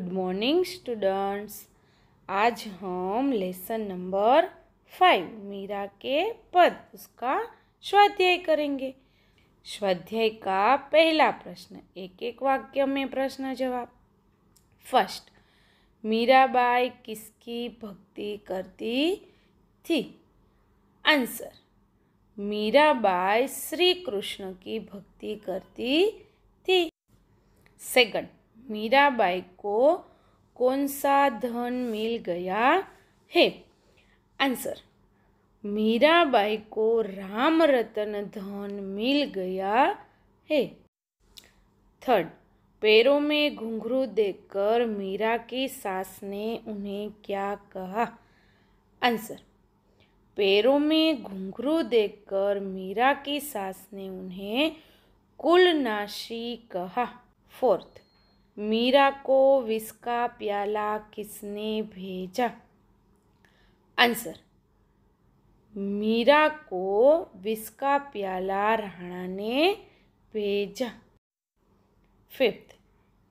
good morning students आज हम lesson number five Meera के पद उसका स्वाध्याय करेंगे स्वाध्याय का पहला प्रश्न एक एक वाक्य में प्रश्न जवाब फर्स्ट मीराबाई किसकी भक्ति करती थी आंसर मीराबाई श्री कृष्ण की भक्ति करती थी सेकंड मीराबाई को कौन सा धन मिल गया है आंसर मीराबाई को राम रतन धन मिल गया है थर्ड पैरों में घुंघरू देखकर मीरा की सास ने उन्हें क्या कहा आंसर पैरों में घुंघरू देखकर मीरा की सास ने उन्हें कुलनाशी कहा फोर्थ मीरा को विस्का प्याला किसने भेजा आंसर मीरा को विस्का प्याला राणा ने भेजा फिफ्थ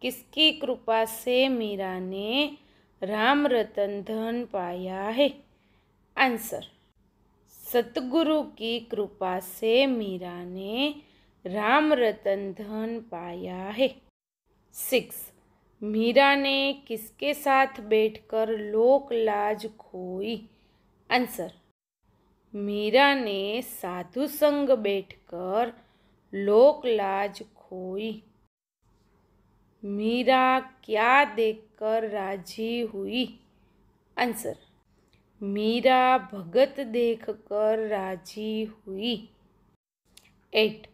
किसकी कृपा से मीरा ने राम रतन धन पाया है आंसर सतगुरु की कृपा से मीरा ने राम रतन धन पाया है सिक्स मीरा ने किसके साथ बैठकर लोक लाज खोई आंसर मीरा ने साधु संग बैठकर लोक लाज खोई मीरा क्या देखकर राजी हुई आंसर मीरा भगत देखकर राजी हुई एट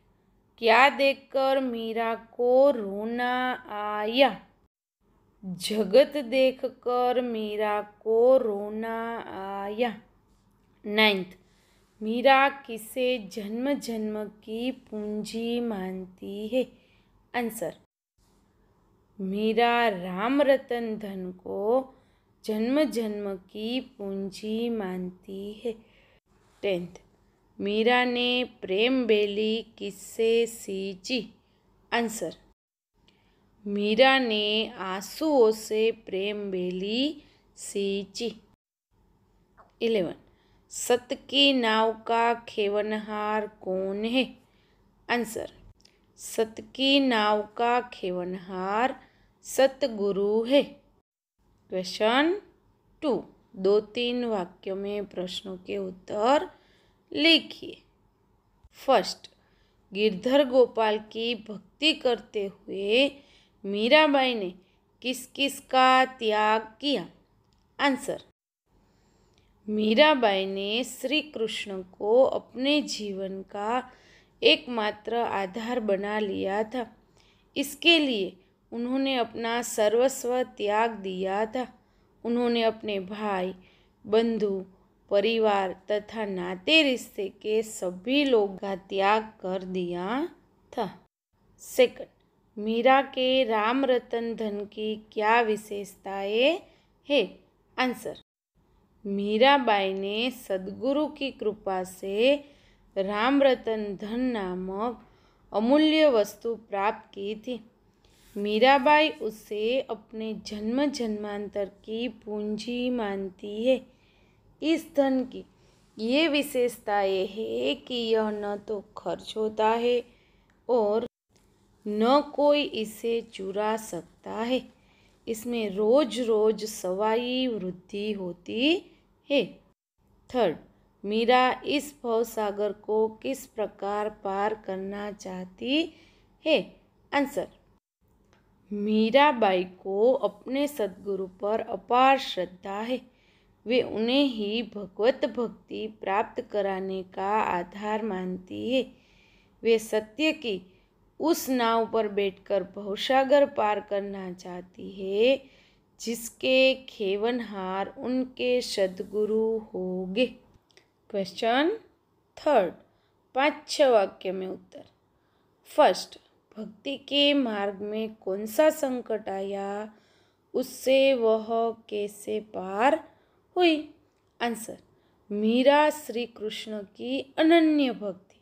क्या देखकर मीरा को रोना आया जगत देखकर मीरा को रोना आया नाइन्थ मीरा किसे जन्म जन्म की पूंजी मानती है आंसर मीरा राम रतन धन को जन्म जन्म की पूंजी मानती है टेंथ मीरा ने प्रेम बेली किससे सींची आंसर मीरा ने आंसुओं से प्रेम बेली सींची इलेवन सत की नाव का खेवनहार कौन है आंसर सत की नाव का खेवनहार सतगुरु है क्वेश्चन टू दो तीन वाक्यों में प्रश्नों के उत्तर लिखिए फर्स्ट गिरधर गोपाल की भक्ति करते हुए मीराबाई ने किस किस का त्याग किया आंसर मीराबाई ने श्री कृष्ण को अपने जीवन का एकमात्र आधार बना लिया था इसके लिए उन्होंने अपना सर्वस्व त्याग दिया था उन्होंने अपने भाई बंधु परिवार तथा नाते रिश्ते के सभी लोग का त्याग कर दिया था सेकंड मीरा के राम रतन धन की क्या विशेषताएं है आंसर मीराबाई ने सदगुरु की कृपा से राम रतन धन नामक अमूल्य वस्तु प्राप्त की थी मीराबाई उसे अपने जन्म जन्मांतर की पूंजी मानती है इस धन की ये विशेषता ये है कि यह न तो खर्च होता है और न कोई इसे चुरा सकता है इसमें रोज रोज सवाई वृद्धि होती है थर्ड मीरा इस भव सागर को किस प्रकार पार करना चाहती है आंसर मीरा बाई को अपने सदगुरु पर अपार श्रद्धा है वे उन्हें ही भगवत भक्ति प्राप्त कराने का आधार मानती है वे सत्य की उस नाव पर बैठकर भवसागर पार करना चाहती है जिसके खेवनहार उनके सदगुरु होंगे क्वेश्चन थर्ड पाँच छ वाक्य में उत्तर फर्स्ट भक्ति के मार्ग में कौन सा संकट आया उससे वह कैसे पार हुई आंसर मीरा श्री कृष्ण की अनन्य भक्ति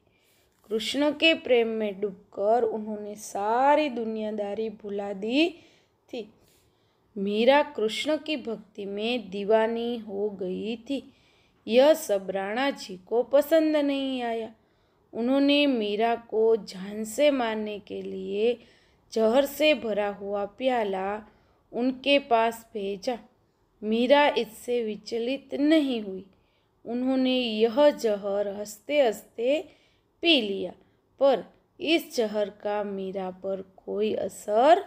कृष्ण के प्रेम में डूबकर उन्होंने सारी दुनियादारी भुला दी थी मीरा कृष्ण की भक्ति में दीवानी हो गई थी यह सब राणा जी को पसंद नहीं आया उन्होंने मीरा को जान से मारने के लिए जहर से भरा हुआ प्याला उनके पास भेजा मीरा इससे विचलित नहीं हुई उन्होंने यह जहर हंसते हंसते पी लिया पर इस जहर का मीरा पर कोई असर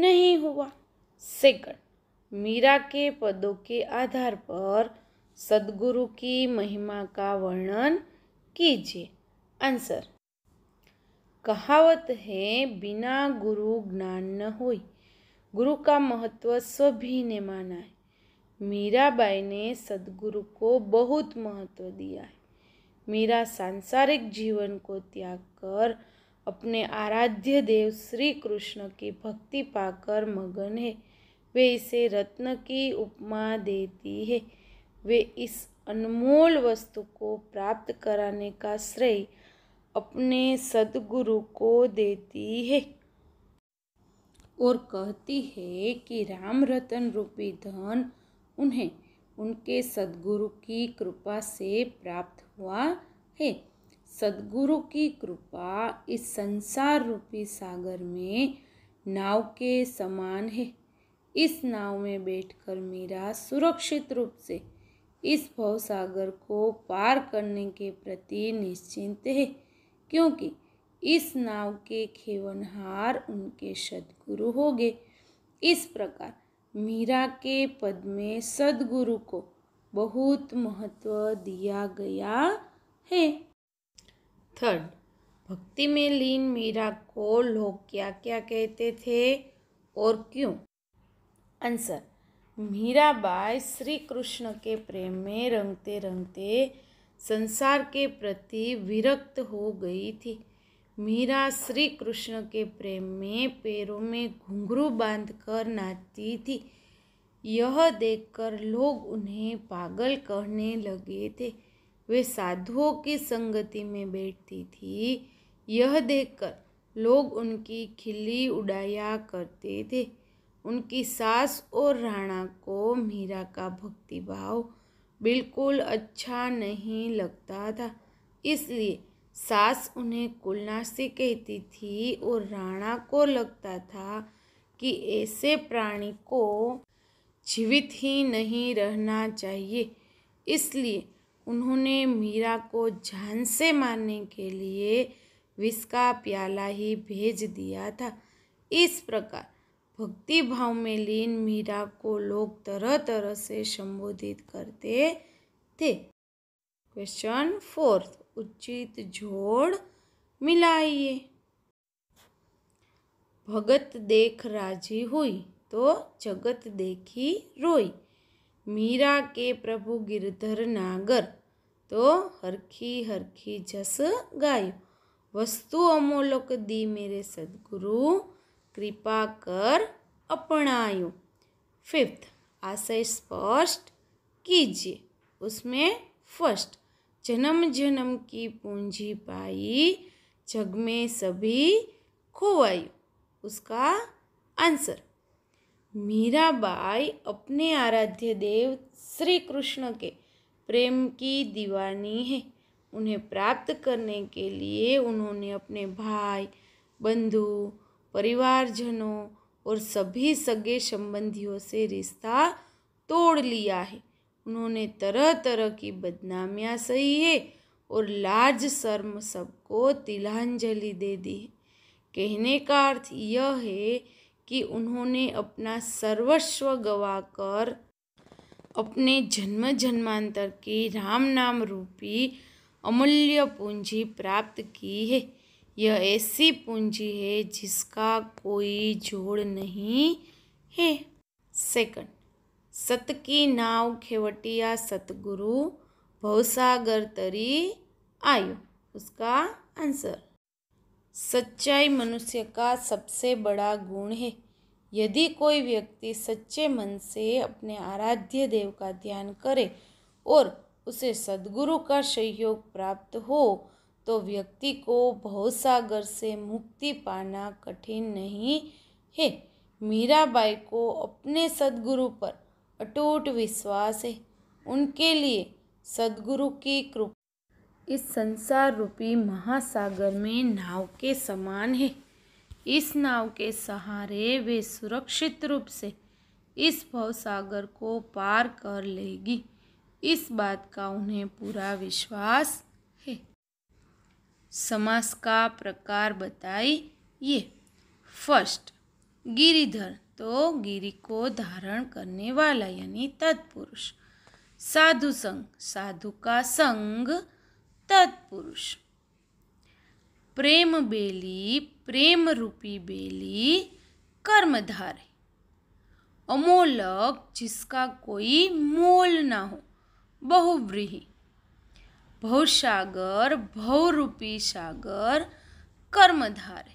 नहीं हुआ सेकंड मीरा के पदों के आधार पर सदगुरु की महिमा का वर्णन कीजिए आंसर कहावत है बिना गुरु ज्ञान न हो गुरु का महत्व सभी ने माना है मीराबाई ने सदगुरु को बहुत महत्व दिया है मीरा सांसारिक जीवन को त्याग कर अपने आराध्य देव श्री कृष्ण की भक्ति पाकर मगन है वे इसे रत्न की उपमा देती है वे इस अनमोल वस्तु को प्राप्त कराने का श्रेय अपने सदगुरु को देती है और कहती है कि राम रतन रूपी धन उन्हें उनके सदगुरु की कृपा से प्राप्त हुआ है सदगुरु की कृपा इस संसार रूपी सागर में नाव के समान है इस नाव में बैठकर मेरा सुरक्षित रूप से इस भवसागर को पार करने के प्रति निश्चिंत है क्योंकि इस नाव के खेवनहार उनके सदगुरु होंगे इस प्रकार मीरा के पद में सदगुरु को बहुत महत्व दिया गया है थर्ड भक्ति में लीन मीरा को लोग क्या क्या कहते थे और क्यों आंसर मीराबाई श्री कृष्ण के प्रेम में रंगते रंगते संसार के प्रति विरक्त हो गई थी मीरा श्री कृष्ण के प्रेम में पैरों में घुंघरू बांध कर नाचती थी यह देखकर लोग उन्हें पागल कहने लगे थे वे साधुओं की संगति में बैठती थी यह देखकर लोग उनकी खिल्ली उड़ाया करते थे उनकी सास और राणा को मीरा का भक्तिभाव बिल्कुल अच्छा नहीं लगता था इसलिए सास उन्हें कुलनासी कहती थी और राणा को लगता था कि ऐसे प्राणी को जीवित ही नहीं रहना चाहिए इसलिए उन्होंने मीरा को जान से मारने के लिए विष का प्याला ही भेज दिया था इस प्रकार भक्ति भाव में लीन मीरा को लोग तरह तरह से संबोधित करते थे क्वेश्चन फोर्थ उचित जोड़ मिलाइए भगत देख राजी हुई तो जगत देखी रोई मीरा के प्रभु गिरधर नागर तो हरखी हरखी जस गायो वस्तु अमोलक दी मेरे सदगुरु कृपा कर अपनायो फिफ्थ आशय स्पष्ट कीजिए उसमें फर्स्ट जन्म जन्म की पूंजी पाई जग में सभी खोवाई उसका आंसर मीराबाई अपने आराध्य देव श्री कृष्ण के प्रेम की दीवानी है उन्हें प्राप्त करने के लिए उन्होंने अपने भाई बंधु परिवारजनों और सभी सगे संबंधियों से रिश्ता तोड़ लिया है उन्होंने तरह तरह की बदनामियाँ सही है और लाज शर्म सबको तिलांजलि दे दी कहने का अर्थ यह है कि उन्होंने अपना सर्वस्व गवाकर अपने जन्म जन्मांतर की राम नाम रूपी अमूल्य पूंजी प्राप्त की है यह ऐसी पूंजी है जिसका कोई जोड़ नहीं है सेकंड सत की नाव खेवटिया सतगुरु भवसागर तरी आयु उसका आंसर सच्चाई मनुष्य का सबसे बड़ा गुण है यदि कोई व्यक्ति सच्चे मन से अपने आराध्य देव का ध्यान करे और उसे सदगुरु का सहयोग प्राप्त हो तो व्यक्ति को भवसागर से मुक्ति पाना कठिन नहीं है मीराबाई को अपने सदगुरु पर अटूट विश्वास है उनके लिए सदगुरु की कृपा इस संसार रूपी महासागर में नाव के समान है इस नाव के सहारे वे सुरक्षित रूप से इस भवसागर को पार कर लेगी इस बात का उन्हें पूरा विश्वास है समास का प्रकार बताइए फर्स्ट गिरिधर तो गिरी को धारण करने वाला यानी तत्पुरुष साधु संग साधु का संग तत्पुरुष प्रेम बेली प्रेम रूपी बेली कर्मधारे अमोलक जिसका कोई मोल ना हो बहुव्रीही भवसागर भवरूपी सागर कर्मधारे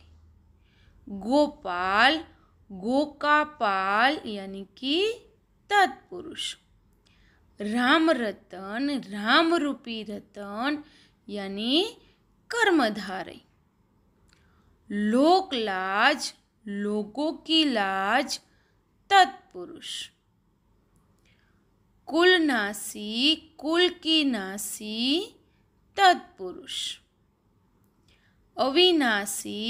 गोपाल गो का पाल यानी कि तत्पुरुष राम रतन राम रूपी रतन यानी कर्मधारय लोक लाज लोगों की लाज तत्पुरुष कुल नासी कुल की नासी तत्पुरुष अविनाशी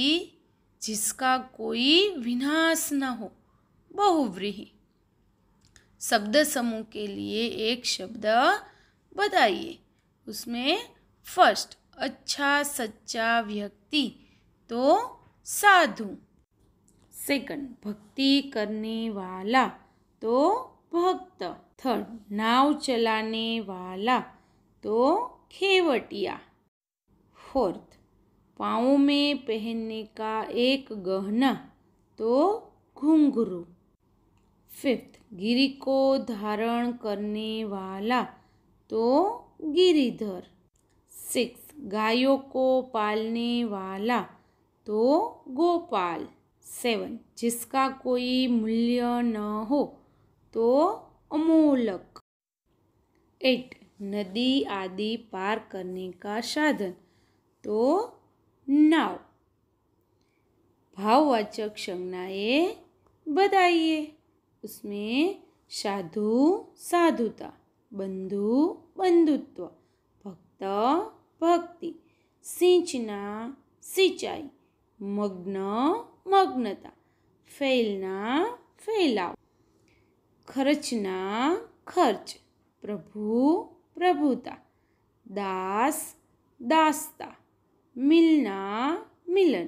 जिसका कोई विनाश न हो बहुव्रीही शब्द समूह के लिए एक शब्द बताइए उसमें फर्स्ट अच्छा सच्चा व्यक्ति तो साधु सेकंड भक्ति करने वाला तो भक्त थर्ड नाव चलाने वाला तो खेवटिया फोर्थ पाँव में पहनने का एक गहना तो घुंघरू फिफ्थ गिरी को धारण करने वाला तो गिरिधर सिक्स गायों को पालने वाला तो गोपाल सेवन जिसका कोई मूल्य न हो तो अमूलक एट नदी आदि पार करने का साधन तो नाव भाववाचक संज्ञाए बताइए उसमें साधु साधुता बंधु बंधुत्व भक्त भक्ति सिंचना सिंचाई मग्न मग्नता फैलना फैलाव खर्चना खर्च प्रभु प्रभुता दास दासता मिलना मिलन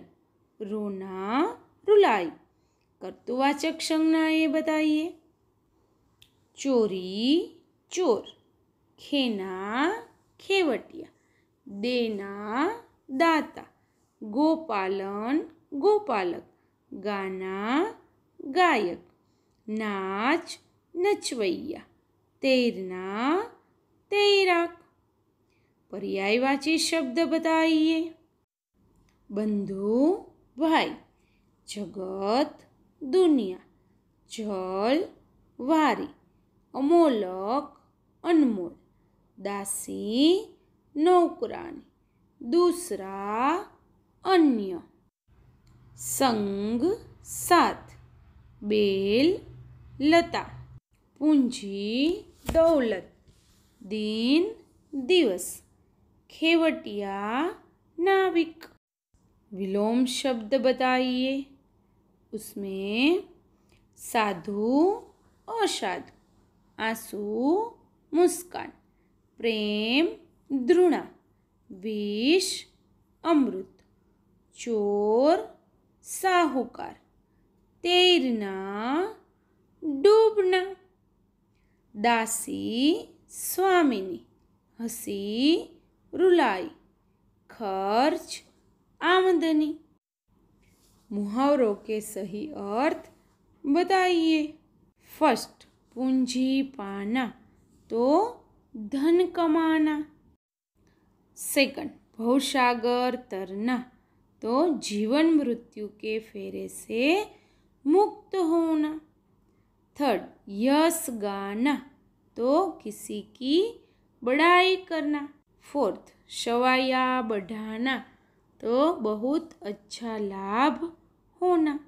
रोना रुलाई कर्तुवाचक संज्ञा ये बताइए चोरी चोर खेना खेवटिया देना दाता गोपालन गोपालक गाना गायक नाच नचवैया तैरना तैराक पर्यायवाची शब्द बताइए बंधु भाई जगत दुनिया जल वारी अमोलक अनमोल दासी नौकरानी दूसरा अन्य संग साथ बेल लता पूंजी दौलत दिन दिवस खेवटिया नाविक विलोम शब्द बताइए उसमें साधु असाधु आंसू मुस्कान प्रेम द्रुणा विष अमृत चोर साहूकार तैरना डूबना दासी स्वामिनी हसी रुलाई खर्च आमदनी मुहावरों के सही अर्थ बताइए फर्स्ट पूंजी पाना तो धन कमाना सेकंड भवसागर तरना तो जीवन मृत्यु के फेरे से मुक्त होना थर्ड यश गाना तो किसी की बड़ाई करना फोर्थ शवाया बढ़ाना तो बहुत अच्छा लाभ होना